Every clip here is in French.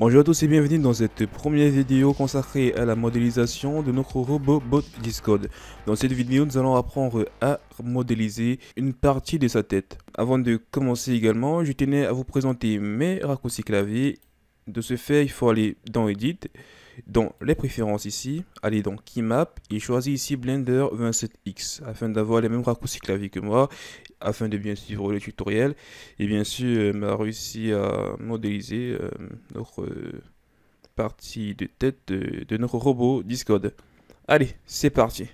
Bonjour à tous et bienvenue dans cette première vidéo consacrée à la modélisation de notre robot bot Discord. Dans cette vidéo, nous allons apprendre à modéliser une partie de sa tête. Avant de commencer également, je tenais à vous présenter mes raccourcis clavier. De ce fait, il faut aller dans Edit, dans les préférences ici, aller dans Keymap et choisir ici Blender 27X afin d'avoir les mêmes raccourcis clavier que moi afin de bien suivre le tutoriel. Et bien sûr, euh, ma réussi à modéliser euh, notre euh, partie de tête de, de notre robot Discord. Allez, c'est parti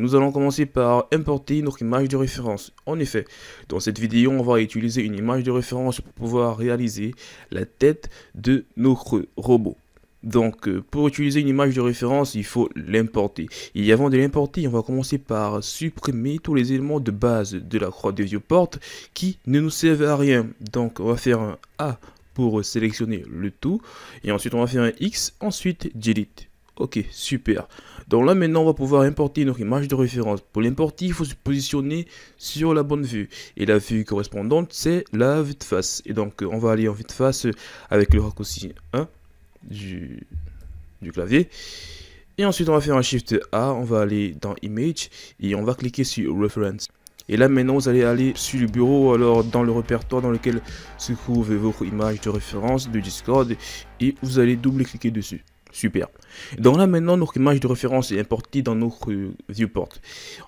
Nous allons commencer par importer notre image de référence. En effet, dans cette vidéo, on va utiliser une image de référence pour pouvoir réaliser la tête de notre robot. Donc, euh, pour utiliser une image de référence, il faut l'importer. Et avant de l'importer, on va commencer par supprimer tous les éléments de base de la croix de viewport qui ne nous servent à rien. Donc, on va faire un A pour sélectionner le tout. Et ensuite, on va faire un X, ensuite Delete. Ok, super. Donc là, maintenant, on va pouvoir importer notre image de référence. Pour l'importer, il faut se positionner sur la bonne vue. Et la vue correspondante, c'est la vue de face. Et donc, on va aller en vue de face avec le raccourci 1 du, clavier. Et ensuite, on va faire un Shift A, on va aller dans Image et on va cliquer sur Reference. Et là, maintenant, vous allez aller sur le bureau, alors dans le répertoire dans lequel se trouve votre image de référence de Discord et vous allez double-cliquer dessus. Super. Donc là maintenant, notre image de référence est importée dans notre euh, viewport.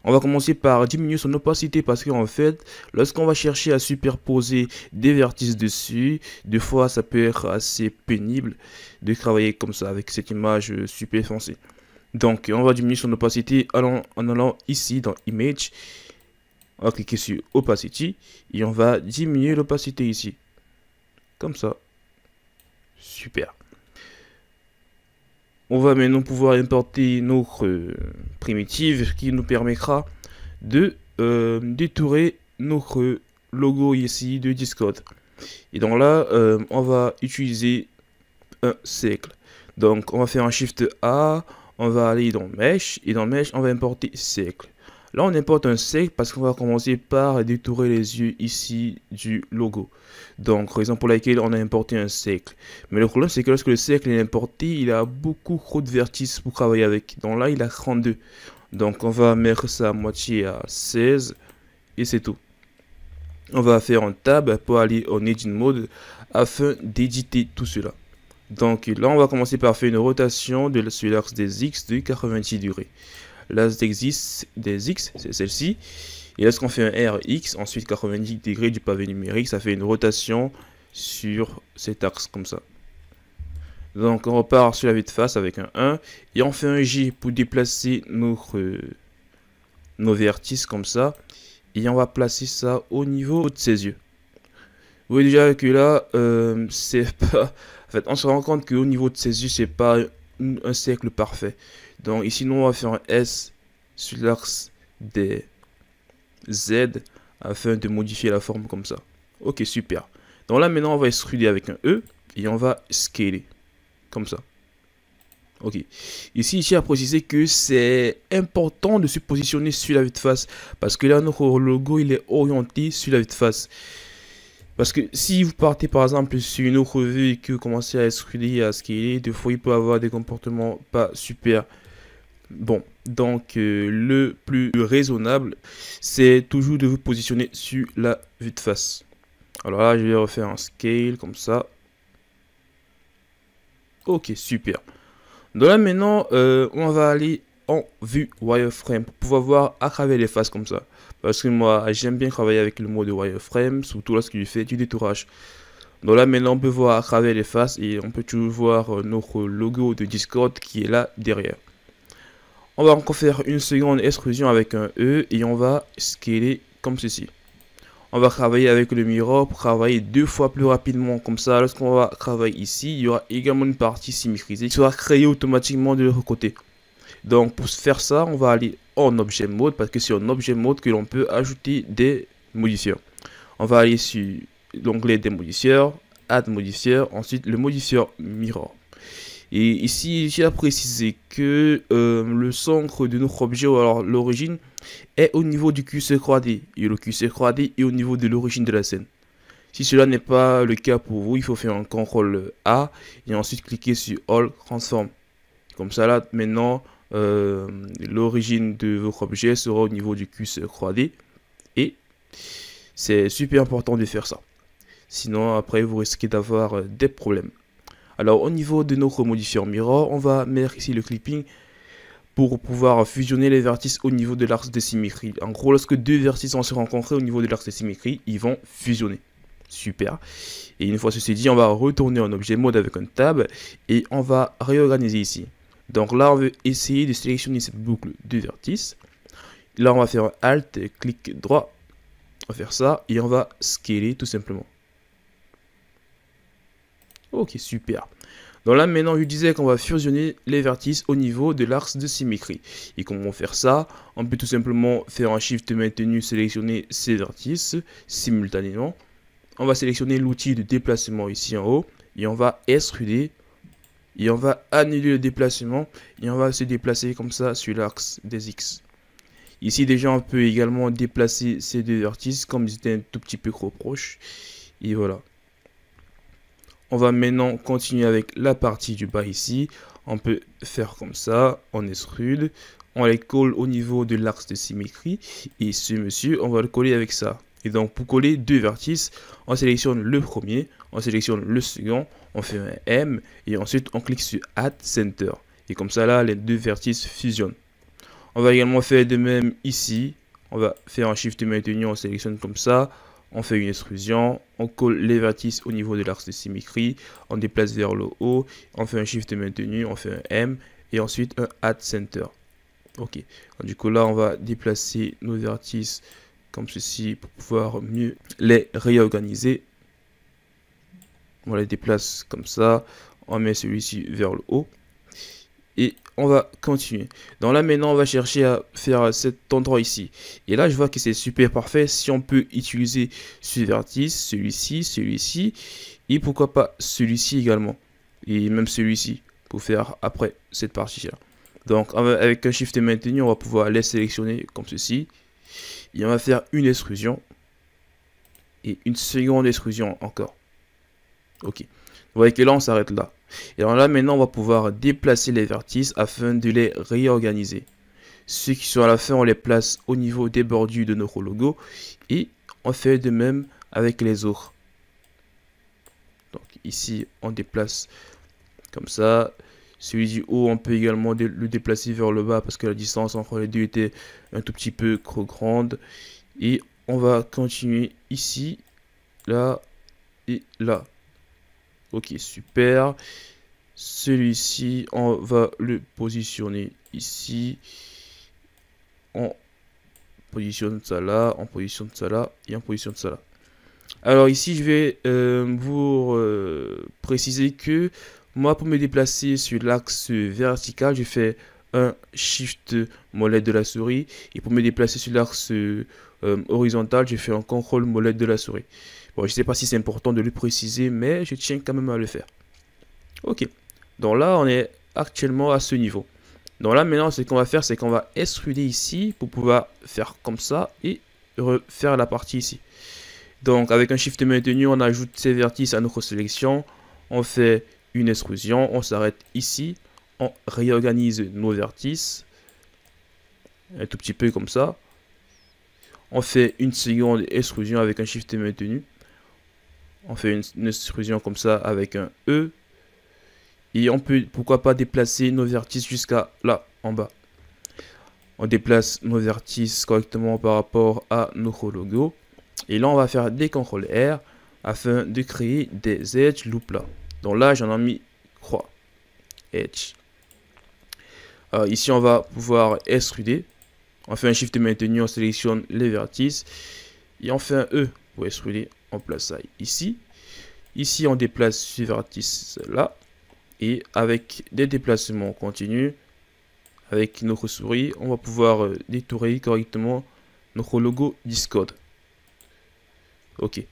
On va commencer par diminuer son opacité parce qu'en fait, lorsqu'on va chercher à superposer des vertices dessus, des fois ça peut être assez pénible de travailler comme ça avec cette image euh, super foncée. Donc on va diminuer son opacité en allant ici dans Image. On va cliquer sur Opacity et on va diminuer l'opacité ici. Comme ça. Super. On va maintenant pouvoir importer notre euh, primitive, qui nous permettra de euh, détourer notre logo ici de Discord. Et donc là, euh, on va utiliser un cercle. Donc on va faire un Shift A, on va aller dans Mesh, et dans Mesh, on va importer cercle. Là, on importe un cercle parce qu'on va commencer par détourer les yeux ici du logo. Donc, raison pour laquelle on a importé un cercle. Mais le problème, c'est que lorsque le cercle est importé, il a beaucoup trop de vertices pour travailler avec. Donc là, il a 32. Donc, on va mettre sa moitié à 16 et c'est tout. On va faire un tab pour aller en Edit Mode afin d'éditer tout cela. Donc là, on va commencer par faire une rotation de, sur l'axe des X de 90 degrés. L'as des X, c'est celle-ci. Et qu'on fait un RX, ensuite 90 degrés du pavé numérique, ça fait une rotation sur cet axe comme ça. Donc on repart sur la vue de face avec un 1 et on fait un J pour déplacer notre, nos vertices comme ça. Et on va placer ça au niveau de ses yeux. Vous voyez déjà que là, euh, c'est pas... En fait, on se rend compte qu'au niveau de ses yeux, c'est pas un cercle parfait. Donc ici, nous, on va faire un S sur l'axe des Z afin de modifier la forme comme ça. Ok, super. Donc là, maintenant, on va extruder avec un E et on va scaler. Comme ça. Ok. Ici, ici à préciser que c'est important de se positionner sur la vue de face parce que là, notre logo, il est orienté sur la vue de face. Parce que si vous partez par exemple sur une autre vue et que vous commencez à extruder et à scaler, des fois il peut avoir des comportements pas super. Bon, donc euh, le plus raisonnable, c'est toujours de vous positionner sur la vue de face. Alors là, je vais refaire un scale comme ça. Ok, super. Donc là maintenant, euh, on va aller en vue wireframe pour pouvoir voir à les faces comme ça. Parce que moi, j'aime bien travailler avec le mode wireframe, surtout lorsqu'il fait du détourage. Donc là maintenant on peut voir à travers les faces et on peut toujours voir euh, notre logo de Discord qui est là derrière. On va encore faire une seconde extrusion avec un E et on va scaler comme ceci. On va travailler avec le miroir pour travailler deux fois plus rapidement. Comme ça, lorsqu'on va travailler ici, il y aura également une partie symétrisée qui sera créée automatiquement de l'autre côté. Donc pour faire ça, on va aller en objet mode parce que c'est en objet mode que l'on peut ajouter des modifieurs. On va aller sur l'onglet des modifieurs, add Modifier, ensuite le modifieur mirror. Et ici, j'ai à préciser que euh, le centre de notre objet, ou alors l'origine, est au niveau du QC 3D. Et le QC 3D est au niveau de l'origine de la scène. Si cela n'est pas le cas pour vous, il faut faire un CTRL A et ensuite cliquer sur All Transform. Comme ça, là, maintenant, euh, l'origine de votre objet sera au niveau du QC 3D. Et c'est super important de faire ça. Sinon, après, vous risquez d'avoir euh, des problèmes. Alors au niveau de notre modifier mirror, on va mettre ici le clipping pour pouvoir fusionner les vertices au niveau de l'axe de symétrie. En gros, lorsque deux vertices vont se rencontrer au niveau de l'axe de symétrie, ils vont fusionner. Super. Et une fois ceci dit, on va retourner en objet mode avec un tab et on va réorganiser ici. Donc là, on veut essayer de sélectionner cette boucle de vertices. Là, on va faire un Alt, clic droit, on va faire ça et on va scaler tout simplement. Ok, super. Donc là, maintenant, je disais qu'on va fusionner les vertices au niveau de l'axe de symétrie. Et comment faire ça On peut tout simplement faire un shift maintenu, sélectionner ces vertices simultanément. On va sélectionner l'outil de déplacement ici en haut. Et on va extruder. Et on va annuler le déplacement. Et on va se déplacer comme ça sur l'axe des X. Ici, déjà, on peut également déplacer ces deux vertices comme ils étaient un tout petit peu trop proches. Et voilà. On va maintenant continuer avec la partie du bas ici. On peut faire comme ça, on extrude, on les colle au niveau de l'axe de symétrie. Et ce monsieur, on va le coller avec ça. Et donc pour coller deux vertices, on sélectionne le premier, on sélectionne le second, on fait un M et ensuite on clique sur Add Center. Et comme ça là, les deux vertices fusionnent. On va également faire de même ici. On va faire un shift maintenu, on sélectionne comme ça on fait une extrusion, on colle les vertices au niveau de l'axe de symétrie, on déplace vers le haut, on fait un shift maintenu, on fait un M et ensuite un Add Center. Ok, du coup là on va déplacer nos vertices comme ceci pour pouvoir mieux les réorganiser. On les déplace comme ça, on met celui-ci vers le haut et on va continuer. dans là maintenant on va chercher à faire cet endroit ici. Et là je vois que c'est super parfait si on peut utiliser ce vertice, celui-ci, celui-ci et pourquoi pas celui-ci également. Et même celui-ci pour faire après cette partie là. Donc avec un shift maintenu on va pouvoir les sélectionner comme ceci. Et on va faire une extrusion et une seconde extrusion encore. Ok. Vous voyez que là on s'arrête là. Et alors là, maintenant, on va pouvoir déplacer les vertices afin de les réorganiser. Ceux qui sont à la fin, on les place au niveau des bordures de notre logo. Et on fait de même avec les autres. Donc ici, on déplace comme ça. Celui du haut, on peut également le déplacer vers le bas parce que la distance entre les deux était un tout petit peu trop grande. Et on va continuer ici, là et là. Ok, super. Celui-ci, on va le positionner ici. On positionne ça là, on positionne ça là et on positionne ça là. Alors ici, je vais euh, vous euh, préciser que moi, pour me déplacer sur l'axe vertical, je fais un shift molette de la souris. Et pour me déplacer sur l'axe euh, horizontal, j'ai fait un contrôle molette de la souris. Bon, je sais pas si c'est important de le préciser, mais je tiens quand même à le faire. Ok. Donc là, on est actuellement à ce niveau. Donc là, maintenant, ce qu'on va faire, c'est qu'on va extruder ici pour pouvoir faire comme ça et refaire la partie ici. Donc avec un shift maintenu, on ajoute ces vertices à notre sélection. On fait une extrusion, on s'arrête ici on réorganise nos vertices. Un tout petit peu comme ça. On fait une seconde extrusion avec un shift maintenu. On fait une, extrusion comme ça avec un E. Et on peut, pourquoi pas, déplacer nos vertices jusqu'à là, en bas. On déplace nos vertices correctement par rapport à nos logo. Et là, on va faire des contrôles R afin de créer des edge loops là. Donc là, j'en ai mis 3. Edge. Euh, ici, on va pouvoir extruder. On fait un shift maintenu, on sélectionne les vertices. Et on fait un E pour extruder. On place ça ici. Ici, on déplace ce vertice là. Et avec des déplacements continus, avec notre souris, on va pouvoir euh, détourer correctement notre logo Discord. Ok.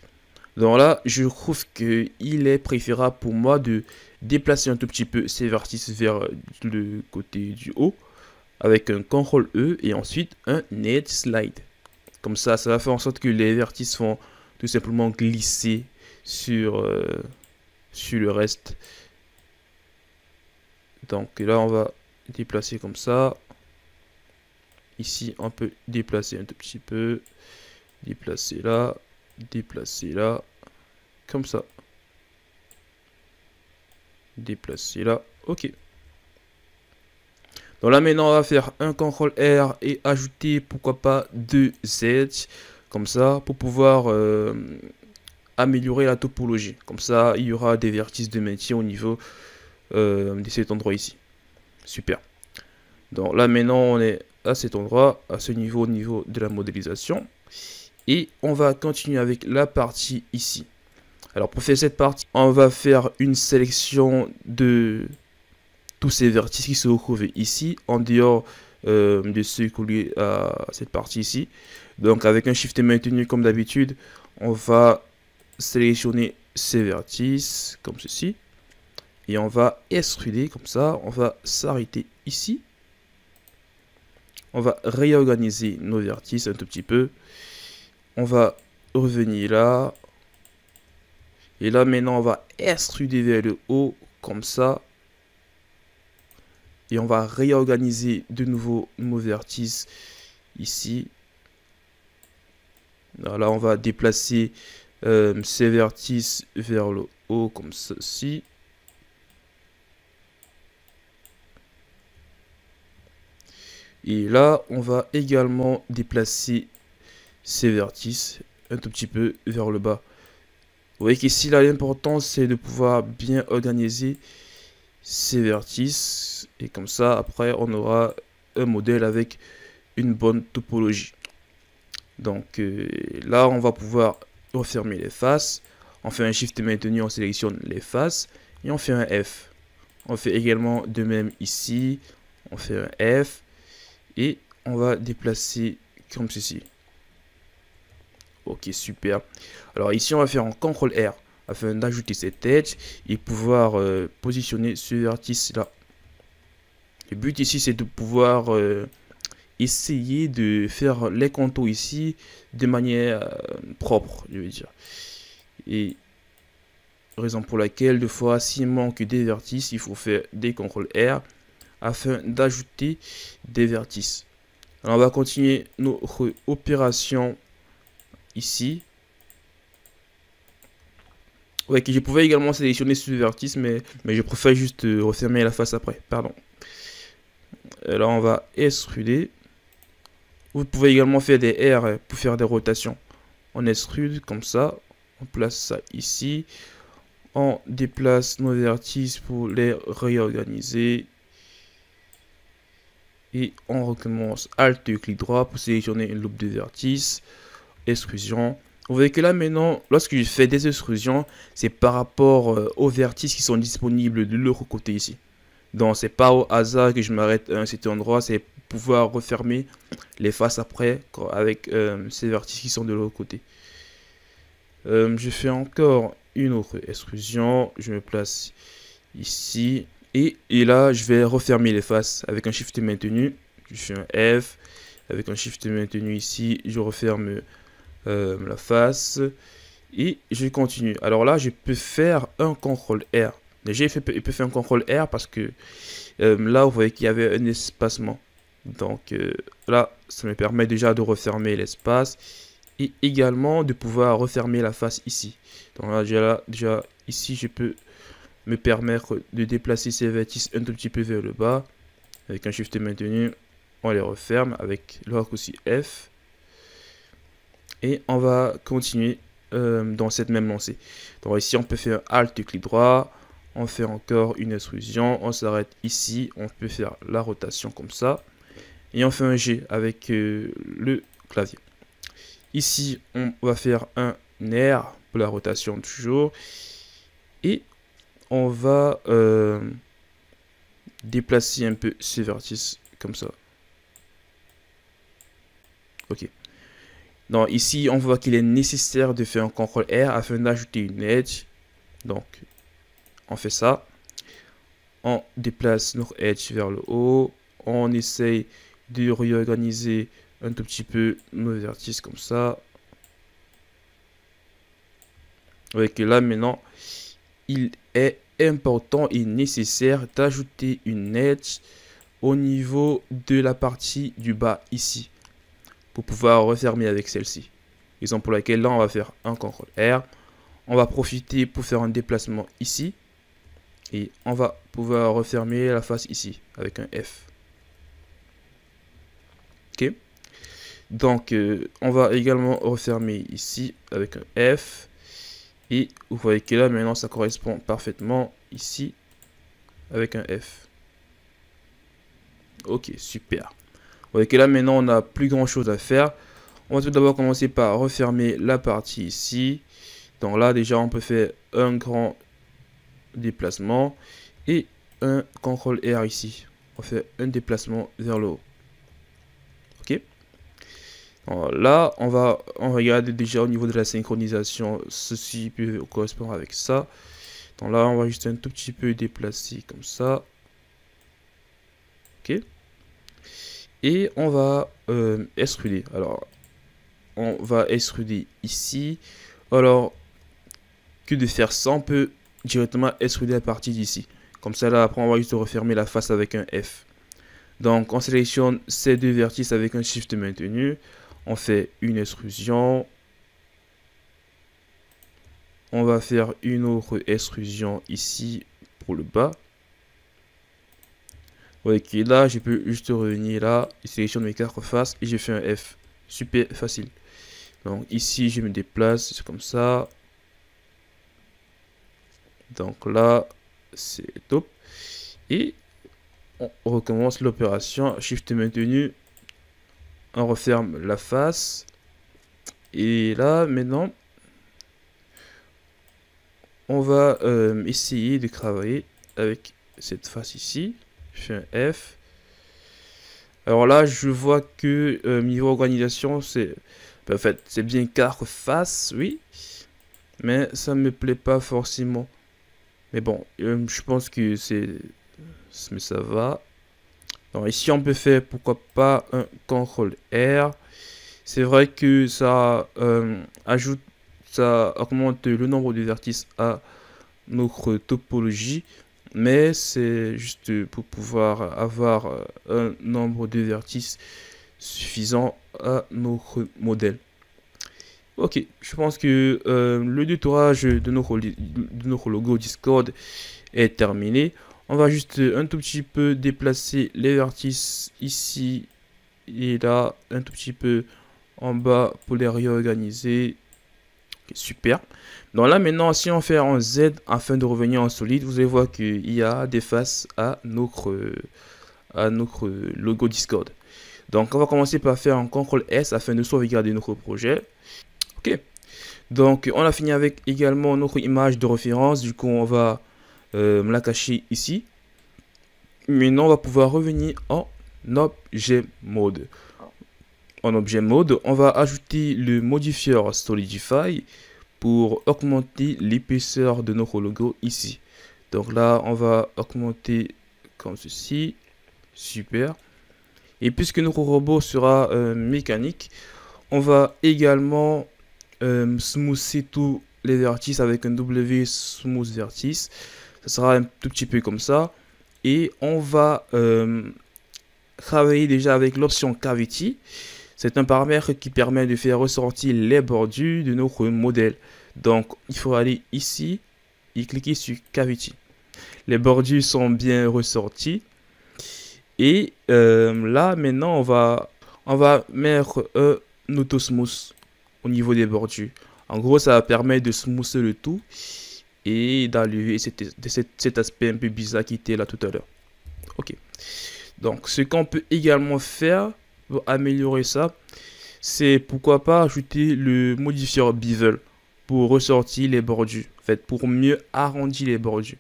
Donc là, je trouve qu'il est préférable pour moi de déplacer un tout petit peu ces vertices vers le côté du haut avec un CTRL E et ensuite un NET Slide. Comme ça, ça va faire en sorte que les vertices vont tout simplement glisser sur, euh, sur le reste. Donc là, on va déplacer comme ça. Ici, on peut déplacer un tout petit peu. Déplacer là déplacer là, comme ça. Déplacer là, ok. Donc là maintenant on va faire un CTRL R et ajouter pourquoi pas deux Z comme ça pour pouvoir euh, améliorer la topologie. Comme ça il y aura des vertices de maintien au niveau euh, de cet endroit ici. Super. Donc là maintenant on est à cet endroit, à ce niveau au niveau de la modélisation. Et on va continuer avec la partie ici. Alors pour faire cette partie, on va faire une sélection de tous ces vertices qui se retrouvent ici, en dehors euh, de ceux collés à cette partie ici. Donc avec un shift maintenu comme d'habitude, on va sélectionner ces vertices comme ceci. Et on va extruder comme ça, on va s'arrêter ici. On va réorganiser nos vertices un tout petit peu on va revenir là. Et là, maintenant, on va extruder vers le haut, comme ça. Et on va réorganiser de nouveau nos vertices ici. là, on va déplacer euh, ces vertices vers le haut, comme ceci. Et là, on va également déplacer ces vertices un tout petit peu vers le bas. Vous voyez qu'ici, là, l'important, c'est de pouvoir bien organiser ces vertices. Et comme ça, après, on aura un modèle avec une bonne topologie. Donc euh, là, on va pouvoir refermer les faces. On fait un shift maintenu, on sélectionne les faces. Et on fait un F. On fait également de même ici. On fait un F. Et on va déplacer comme ceci. Ok, super. Alors ici, on va faire un CTRL-R afin d'ajouter cette tête et pouvoir euh, positionner ce vertice là Le but ici, c'est de pouvoir euh, essayer de faire les contours ici de manière euh, propre, je veux dire. Et raison pour laquelle, deux fois, s'il manque des vertices, il faut faire des CTRL-R afin d'ajouter des vertices. Alors, on va continuer notre opération ici. Ouais, que je pouvais également sélectionner ce mais, mais je préfère juste euh, refermer la face après. Pardon. Alors euh, on va extruder. Vous pouvez également faire des R pour faire des rotations. On extrude comme ça. On place ça ici. On déplace nos vertices pour les réorganiser. Et on recommence. Alt, clic droit pour sélectionner une loupe de vertices extrusion. Vous voyez que là maintenant, lorsque je fais des extrusions, c'est par rapport euh, aux vertices qui sont disponibles de l'autre côté ici. Donc c'est pas au hasard que je m'arrête à cet endroit, c'est pouvoir refermer les faces après avec euh, ces vertices qui sont de l'autre côté. Euh, je fais encore une autre extrusion, je me place ici et, et, là je vais refermer les faces avec un shift maintenu, je fais un F, avec un shift maintenu ici, je referme euh, la face. Et je continue. Alors là, je peux faire un contrôle R. Déjà, il peut faire un contrôle R parce que euh, là, vous voyez qu'il y avait un espacement. Donc euh, là, ça me permet déjà de refermer l'espace et également de pouvoir refermer la face ici. Donc là, déjà, déjà ici, je peux me permettre de déplacer ces vertices un tout petit peu vers le bas. Avec un shift maintenu, on les referme avec le aussi F. Et on va continuer euh, dans cette même lancée. Donc ici, on peut faire un Alt, clic droit. On fait encore une extrusion. On s'arrête ici. On peut faire la rotation comme ça. Et on fait un G avec euh, le clavier. Ici, on va faire un R pour la rotation toujours. Et on va euh, déplacer un peu ces vertices comme ça. Ok. Donc ici, on voit qu'il est nécessaire de faire un CTRL R afin d'ajouter une edge. Donc, on fait ça. On déplace notre edge vers le haut. On essaye de réorganiser un tout petit peu nos vertices comme ça. Vous voyez que là maintenant, il est important et nécessaire d'ajouter une edge au niveau de la partie du bas ici pouvoir refermer avec celle-ci. Exemple pour laquelle là, on va faire un contrôle R. On va profiter pour faire un déplacement ici. Et on va pouvoir refermer la face ici avec un F. Ok. Donc, euh, on va également refermer ici avec un F. Et vous voyez que là, maintenant, ça correspond parfaitement ici avec un F. Ok, super. Vous voyez que là maintenant on n'a plus grand chose à faire. On va tout d'abord commencer par refermer la partie ici. Donc là déjà on peut faire un grand déplacement et un CTRL R ici. On fait un déplacement vers le haut. Ok. là on va on regarde déjà au niveau de la synchronisation. Ceci peut correspondre avec ça. Donc là on va juste un tout petit peu déplacer comme ça. Ok et on va extruder. Euh, Alors, on va extruder ici. Alors, que de faire ça, on peut directement extruder la partie d'ici. Comme ça, là, après, on va juste refermer la face avec un F. Donc, on sélectionne ces deux vertices avec un Shift maintenu. On fait une extrusion. On va faire une autre extrusion ici pour le bas. Ok, là, je peux juste revenir là, sélectionner sélectionne mes quatre faces et j'ai fait un F. Super facile. Donc ici, je me déplace, c'est comme ça. Donc là, c'est top. Et on recommence l'opération. Shift maintenu. On referme la face. Et là, maintenant, on va euh, essayer de travailler avec cette face ici. F. Alors là, je vois que euh, niveau organisation, c'est... Ben, en fait, c'est bien car face, oui. Mais ça me plaît pas forcément. Mais bon, euh, je pense que c'est... Mais ça va. Donc ici, on peut faire, pourquoi pas, un contrôle R. C'est vrai que ça euh, ajoute... Ça augmente le nombre de vertices à notre topologie mais c'est juste pour pouvoir avoir euh, un nombre de vertices suffisant à notre modèle. Ok, je pense que euh, le détourage de de notre logo Discord est terminé. On va juste un tout petit peu déplacer les vertices ici et là, un tout petit peu en bas pour les réorganiser super. Donc là maintenant, si on fait en Z afin de revenir en solide, vous allez voir qu'il y a des faces à notre, à notre logo Discord. Donc on va commencer par faire un CTRL S afin de sauvegarder notre projet. Ok. Donc on a fini avec également notre image de référence. Du coup on va euh, la cacher ici. Maintenant on va pouvoir revenir en objet mode. En objet mode, on va ajouter le modifier Solidify pour augmenter l'épaisseur de notre logo ici. Donc là, on va augmenter comme ceci. Super. Et puisque notre robot sera euh, mécanique, on va également euh, tous les vertices avec un W smooth vertice. Ça sera un tout petit peu comme ça. Et on va euh, travailler déjà avec l'option cavity c'est un paramètre qui permet de faire ressortir les bordures de notre modèle. Donc, il faut aller ici et cliquer sur Cavity. Les bordures sont bien ressorties. Et euh, là, maintenant, on va, on va mettre un auto-smooth au niveau des bordures. En gros, ça permet de smoother le tout et d'enlever cet, cet, aspect un peu bizarre qui était là tout à l'heure. Ok. Donc, ce qu'on peut également faire, améliorer ça, c'est pourquoi pas ajouter le modifier bevel pour ressortir les bordures, en fait, pour mieux arrondir les bordures.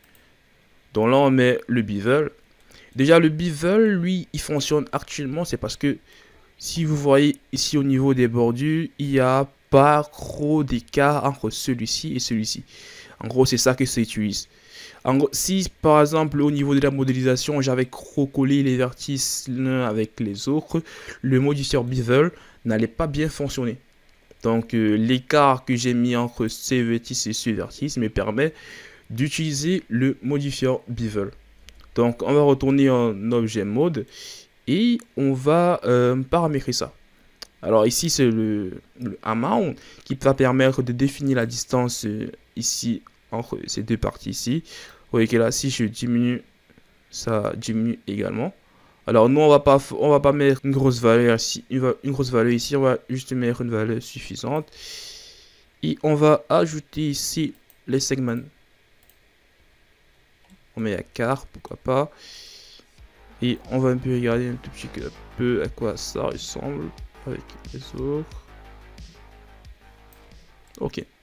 Donc là, on met le bevel. Déjà, le bevel, lui, il fonctionne actuellement, c'est parce que si vous voyez ici au niveau des bordures, il n'y a pas trop d'écart entre celui-ci et celui-ci. En gros, c'est ça que ça si par exemple au niveau de la modélisation, j'avais crocolé les vertices l'un avec les autres, le modifier bevel n'allait pas bien fonctionner. Donc euh, l'écart que j'ai mis entre ces vertices et ce vertice me permet d'utiliser le modifier bevel. Donc on va retourner en objet mode et on va euh, paramétrer ça. Alors ici c'est le, amount qui va permettre de définir la distance euh, ici entre ces deux parties ici. Vous voyez que là, si je diminue, ça diminue également. Alors nous, on va pas, on va pas mettre une grosse valeur ici, une, grosse valeur ici, on va juste mettre une valeur suffisante. Et on va ajouter ici les segments. On met à quart, pourquoi pas. Et on va un peu regarder un tout petit peu à quoi ça ressemble avec les autres. Ok.